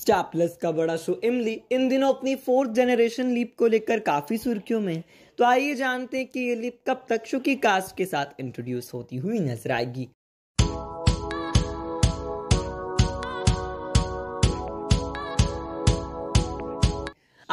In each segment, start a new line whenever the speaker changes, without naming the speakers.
star plus का बड़ा show इमली इन दिनों अपनी फोर्थ जनरेशन लीप को लेकर काफ़ी सुर्खियों में तो आइए जानते हैं कि ये लीप कब तक शुकी कास्ट के साथ इंट्रोड्यूस होती हुई नजर आएगी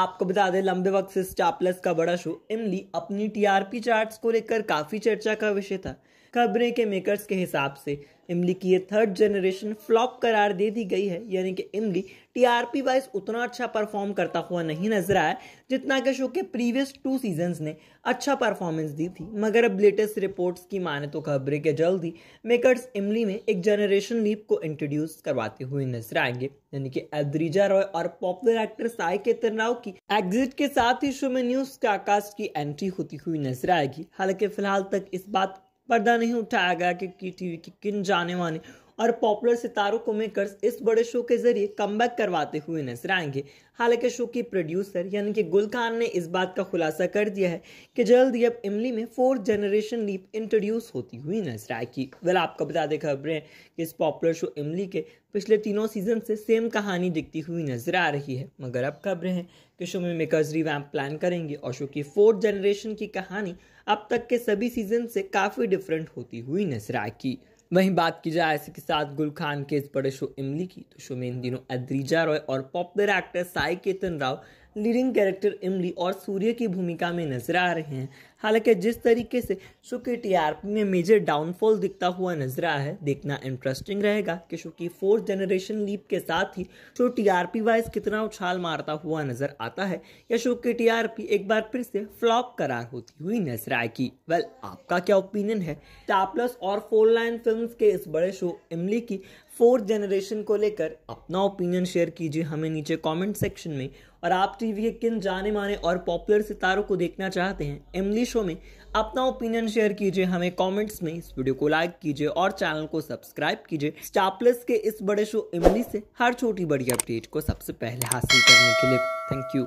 आपको बता दें लंबे वक्त से स्टार प्लस का बड़ा शो इमली अपनी टीआरपी चार्ट्स को लेकर काफी चर्चा का विषय था खबरें के मेकर्स के हिसाब से इमली की ये थर्ड जनरेशन फ्लॉप करार दे दी गई है यानी कि इमली टीआरपी वाइज उतना अच्छा परफॉर्म करता हुआ नहीं नजर आया जितना कि शो के प्रीवियस टू सीजन्स ने अच्छा परफॉर्मेंस दी थी मगर अब लेटेस्ट रिपोर्ट्स की माने तो खबरें के जल्द ही मेकर्स इमली में एक जनरेशन लीप को इंट्रोड्यूस करवाते हुए नजर आएंगे यानी कि एद्रीजा रॉय और पॉपुलर एक्टर साई केतन राव की एग्जिट के साथ ही शो में न्यूज काकास्ट की एंट्री होती हुई नजर आएगी हालांकि फिलहाल तक इस बात पर्दा नहीं उठाया गया कि टीवी की किन जाने माने और पॉपुलर सितारों को मेकर्स इस बड़े शो के जरिए कम करवाते हुए नजर आएंगे हालांकि शो की प्रोड्यूसर यानी कि गुल खान ने इस बात का खुलासा कर दिया है कि जल्द ही अब इमली में फोर्थ जनरेशन लीप इंट्रोड्यूस होती हुई नजर आएगी वेल आपको बता दें खबरें कि इस पॉपुलर शो इमली के पिछले तीनों सीजन से सेम कहानी दिखती हुई नजर आ रही है मगर अब खबरें हैं कि शो में मेकर्स रिवैम्प प्लान करेंगे और शो की फोर्थ जनरेशन की कहानी अब तक के सभी सीजन से काफ़ी डिफरेंट होती हुई नजर आएगी वहीं बात की जाए ऐसे के साथ गुल खान के इस बड़े शो इमली की तो शो में इन दिनों अद्रीजा रॉय और popular actor Sai Ketan Rao leading character Imlie और सूर्य की भूमिका में नजर आ रहे हैं हालांकि जिस तरीके से शो के टीआरपी में मेजर डाउनफॉल दिखता हुआ नजर आया है देखना इंटरेस्टिंग रहेगा कि शो की फोर्थ जनरेशन लीप के साथ ही शो टीआरपी वाइज कितना उछाल मारता हुआ नजर आता है या शो की टीआरपी एक बार फिर से फ्लॉप करार होती हुई नजर आएगी वेल आपका क्या ओपिनियन है टापलस और फोर लाइन फिल्म के इस बड़े शो इमली की फोर्थ जनरेशन को लेकर अपना ओपिनियन शेयर कीजिए हमें नीचे कॉमेंट सेक्शन में और आप टीवी के किन जाने माने और पॉपुलर सितारों को देखना चाहते हैं इमली शो में अपना ओपिनियन शेयर कीजिए हमें कमेंट्स में इस वीडियो को लाइक कीजिए और चैनल को सब्सक्राइब कीजिए स्टापलेस के इस बड़े शो इमली से हर छोटी बड़ी अपडेट को सबसे पहले हासिल करने के लिए थैंक यू